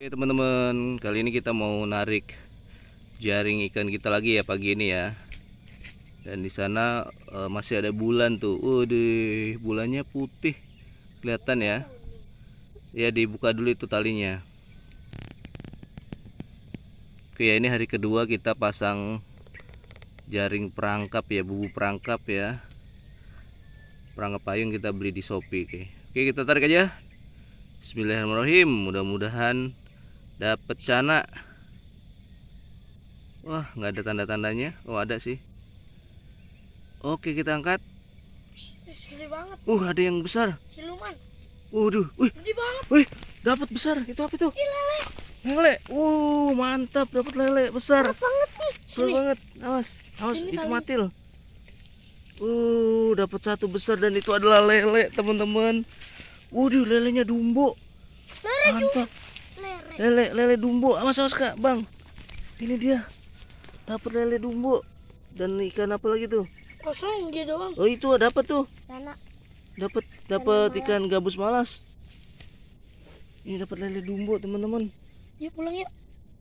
Oke teman-teman, kali ini kita mau narik jaring ikan kita lagi ya pagi ini ya. Dan di sana e, masih ada bulan tuh. Waduh, bulannya putih kelihatan ya. Ya dibuka dulu itu talinya. Oke ya ini hari kedua kita pasang jaring perangkap ya, bubu perangkap ya. Perangkap payung kita beli di Shopee. Oke, Oke kita tarik aja. Bismillahirrahmanirrahim. Mudah-mudahan dapat cana wah nggak ada tanda-tandanya oh ada sih oke kita angkat Gede Uh, ada yang besar. Siluman. Waduh, wih. Wih, dapat besar. Itu apa itu? Lele. Lele. Uh, mantap dapat lele besar. Berat banget nih. Berat banget. Awas, awas Sini itu matil. Uh, dapat satu besar dan itu adalah lele, teman-teman. Waduh, lelenya dumbo. mantap. Dumbo lele lele dumbo sama saus kak bang ini dia dapat lele dumbo dan ikan apa lagi tuh kosong dia doang oh itu dapat tuh dapat dapat ikan gabus malas ini dapat lele dumbo teman-teman ya pulang yuk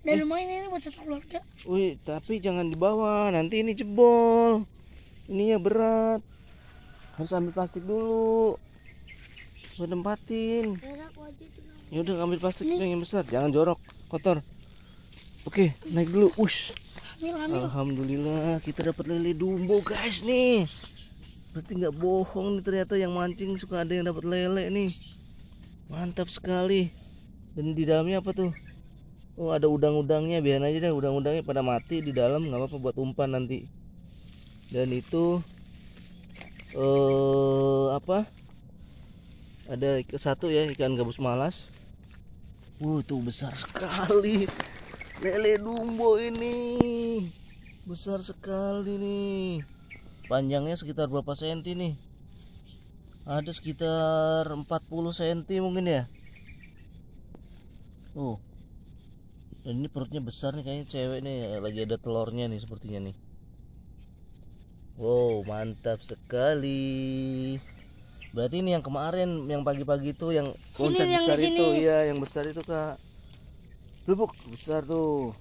dari eh. rumah ini buat satu keluarga wih tapi jangan dibawa nanti ini jebol ininya berat harus ambil plastik dulu buat tempatin ya udah ngambil plastik yang, yang besar jangan jorok kotor oke naik dulu ush alhamdulillah kita dapat lele dumbo guys nih berarti nggak bohong nih ternyata yang mancing suka ada yang dapat lele nih mantap sekali dan di dalamnya apa tuh Oh ada udang-udangnya biar aja deh udang-udangnya pada mati di dalam nggak apa-apa buat umpan nanti dan itu eh apa ada satu ya ikan gabus malas Wuh, tuh besar sekali. Lele dumbo ini. Besar sekali nih. Panjangnya sekitar berapa senti nih? Ada sekitar 40 senti mungkin ya. Oh. Dan ini perutnya besar nih kayaknya cewek nih ya. lagi ada telurnya nih sepertinya nih. Wow, mantap sekali. Berarti ini yang kemarin yang pagi-pagi itu yang konten yang besar itu, iya yang besar itu kak. Lubuk besar tuh.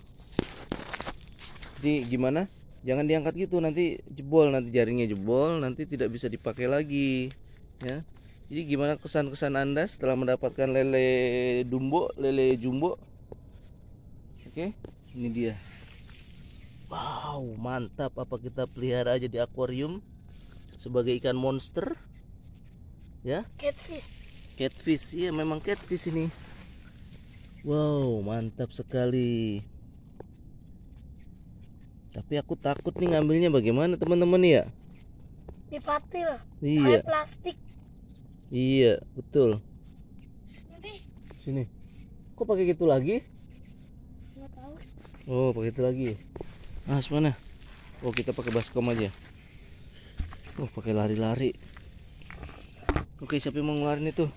Jadi gimana? Jangan diangkat gitu nanti jebol nanti jaringnya jebol nanti tidak bisa dipakai lagi ya. Jadi gimana kesan-kesan anda setelah mendapatkan lele dumbo, lele jumbo? Oke, ini dia. Wow, mantap. Apa kita pelihara aja di akuarium sebagai ikan monster? ya catfish catfish iya memang catfish ini wow mantap sekali tapi aku takut nih ngambilnya bagaimana teman-teman ya di patil iya plastik iya betul Nanti. sini kok pakai gitu lagi tahu. oh pakai itu lagi ah mana oh kita pakai baskom aja oh pakai lari-lari Oke, siapa yang mau ngeluarin itu?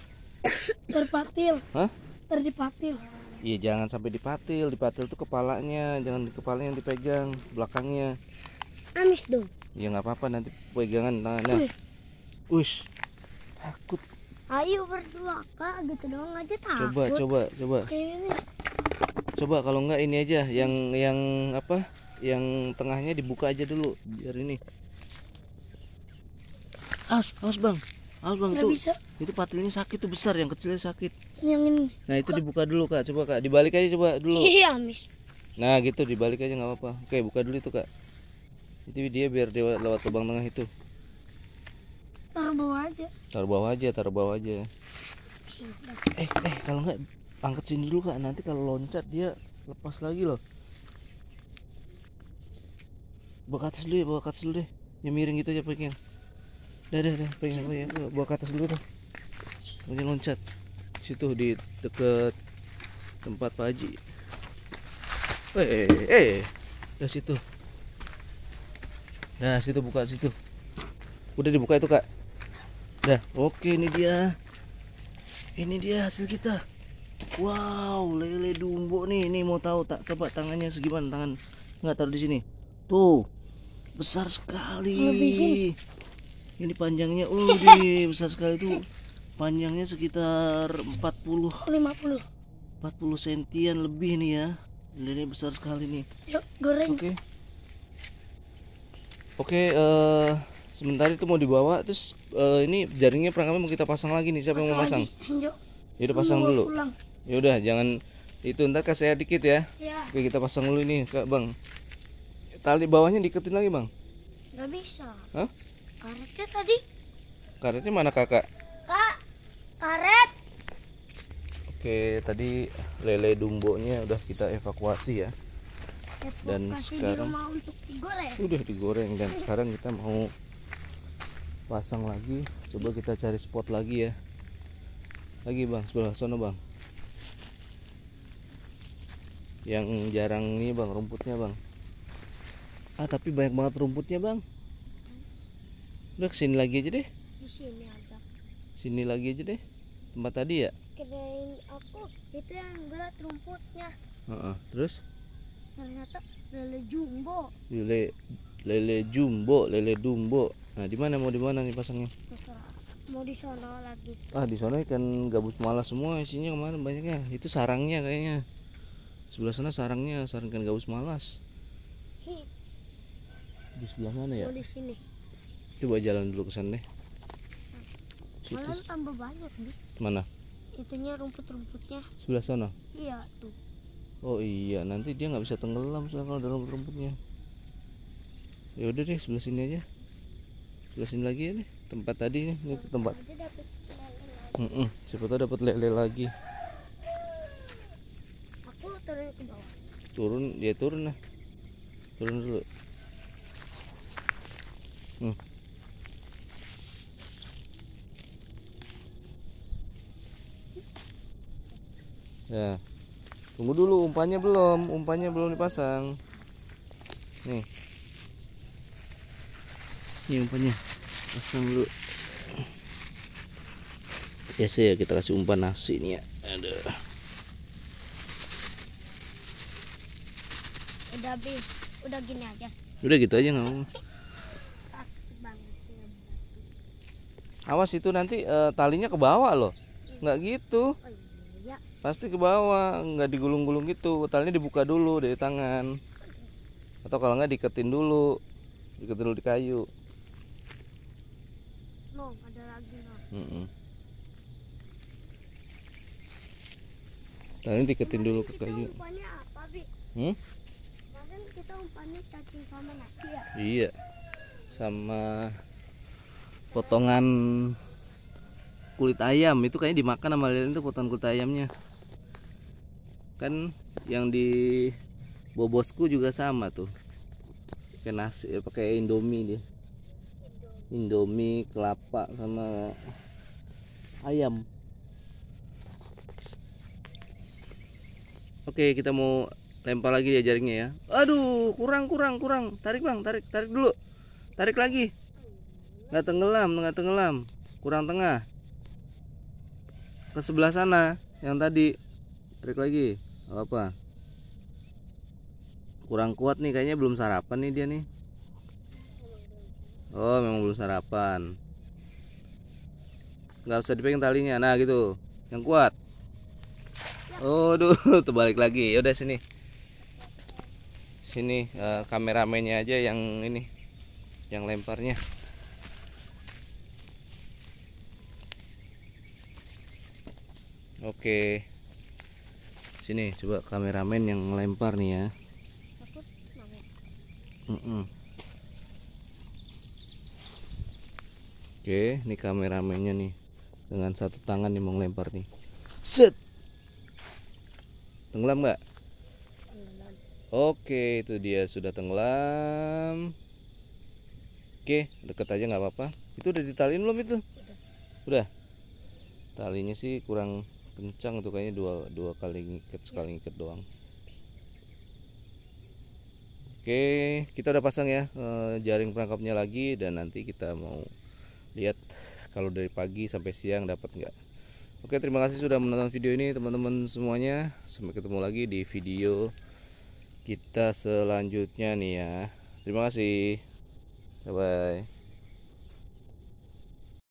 Terpatil. Hah? Terdipatil. Iya, jangan sampai dipatil. Dipatil tuh kepalanya, jangan di kepala yang dipegang, belakangnya. Amis dong. Iya, nggak apa-apa nanti pegangan tangannya. Ush. Takut. Ayo berdua, Kak. Gitu doang aja takut. Coba, coba, coba. Oke. Coba kalau enggak ini aja yang yang apa? Yang tengahnya dibuka aja dulu biar ini. Awas, awas, Bang. Ah, bang, itu, bisa. itu patelnya sakit tuh besar, yang kecilnya sakit. Yang ini. Nah itu dibuka dulu kak, coba kak, dibalik aja coba dulu. Iya mis. Nah gitu dibalik aja nggak apa-apa. Oke buka dulu itu kak. Jadi dia biar dia lewat lubang tengah itu. Taruh bawah aja. Taruh bawah aja, taruh bawah aja. Eh eh kalau nggak angkat sini dulu kak, nanti kalau loncat dia lepas lagi loh. Bawa ke atas dulu ya, bawa ke dulu deh. Yang miring gitu aja pokoknya udah dah dah, pengen apa ya bawa ke atas dulu dah pengen loncat situ di deket tempat Pak Haji eh, eh eh eh udah situ nah situ buka situ udah dibuka itu kak dah oke ini dia ini dia hasil kita wow lele dumbo nih ini mau tahu tak coba tangannya segimana tangan nggak taruh di sini tuh besar sekali Lebihin ini panjangnya uh di besar sekali tuh panjangnya sekitar 40 50 40 sentian lebih nih ya ini besar sekali nih yuk goreng oke okay. oke okay, uh, eh, sebentar itu mau dibawa terus uh, ini jaringnya perangkapnya mau kita pasang lagi nih siapa pasang yang mau pasang ya udah pasang dulu ya udah jangan itu ntar kasih saya dikit ya. ya oke kita pasang dulu ini kak bang tali bawahnya diketin lagi bang nggak bisa Hah? Karetnya tadi. Karetnya mana kakak? Kak, karet. Oke, tadi lele dumbo nya udah kita evakuasi ya. Evakuasi dan sekarang di untuk digoreng. udah digoreng dan sekarang kita mau pasang lagi. Coba kita cari spot lagi ya. Lagi bang, sebelah sana bang. Yang jarang nih bang rumputnya bang. Ah tapi banyak banget rumputnya bang. Udah kesini lagi aja deh. Di sini ada. Sini lagi aja deh. Tempat tadi ya? Kirain aku itu yang berat rumputnya. Uh -uh. Terus? Ternyata lele jumbo. Lele lele jumbo, lele dumbo. Nah, di mana mau di mana nih pasangnya? Mau di sana lagi. Ah, di sana ikan gabus malas semua isinya kemana banyaknya? Itu sarangnya kayaknya. Sebelah sana sarangnya, sarang ikan gabus malas. Hi. Di sebelah mana ya? Oh, di sini coba jalan dulu ke sana deh Malah tambah banyak nih mana itunya rumput-rumputnya sebelah sana iya tuh oh iya nanti dia nggak bisa tenggelam soalnya kalau ada rumput-rumputnya ya udah deh sebelah sini aja sebelah sini lagi ya tempat tadi nih ini tempat mm -mm. siapa tahu dapat lele lagi aku turun ke bawah turun ya turun lah turun dulu hmm. ya tunggu dulu umpannya belum umpannya belum dipasang nih ini umpannya pasang dulu biasa ya kita kasih umpan nasi nih ya ada udah bi udah gini aja udah gitu aja nggak mau awas itu nanti e, talinya ke bawah loh nggak gitu oh, iya pasti ke bawah nggak digulung-gulung gitu talinya dibuka dulu dari tangan atau kalau nggak diketin dulu diketin dulu di kayu no ada lagi no mm -mm. talinya diketin dulu ke kayu umpannya apa, Bi? hmm? kita umpannya sama nasi ya? iya sama potongan kulit ayam itu kayaknya dimakan sama lilin itu potongan kulit ayamnya kan yang di bobosku juga sama tuh pakai nasi eh, pakai indomie dia indomie kelapa sama ayam oke kita mau lempar lagi ya jaringnya ya aduh kurang kurang kurang tarik bang tarik tarik dulu tarik lagi nggak tenggelam nggak tenggelam kurang tengah ke sebelah sana yang tadi tarik lagi apa kurang kuat nih kayaknya belum sarapan nih dia nih oh memang belum sarapan nggak usah dipegang talinya nah gitu yang kuat oh duh terbalik lagi yaudah sini sini uh, kameramennya aja yang ini yang lemparnya oke okay. Sini coba kameramen yang ngelempar nih ya. Mm -mm. Oke, ini kameramennya nih dengan satu tangan nih mau ngelempar nih. Set. Tenggelam nggak? Oke, itu dia sudah tenggelam. Oke, deket aja nggak apa-apa. Itu udah ditalin belum itu? udah. Talinya sih kurang kencang tuh kayaknya dua dua kali ngikat sekali iya. ngikat doang oke kita udah pasang ya eh, jaring perangkapnya lagi dan nanti kita mau lihat kalau dari pagi sampai siang dapat nggak oke terima kasih sudah menonton video ini teman-teman semuanya sampai ketemu lagi di video kita selanjutnya nih ya terima kasih bye bye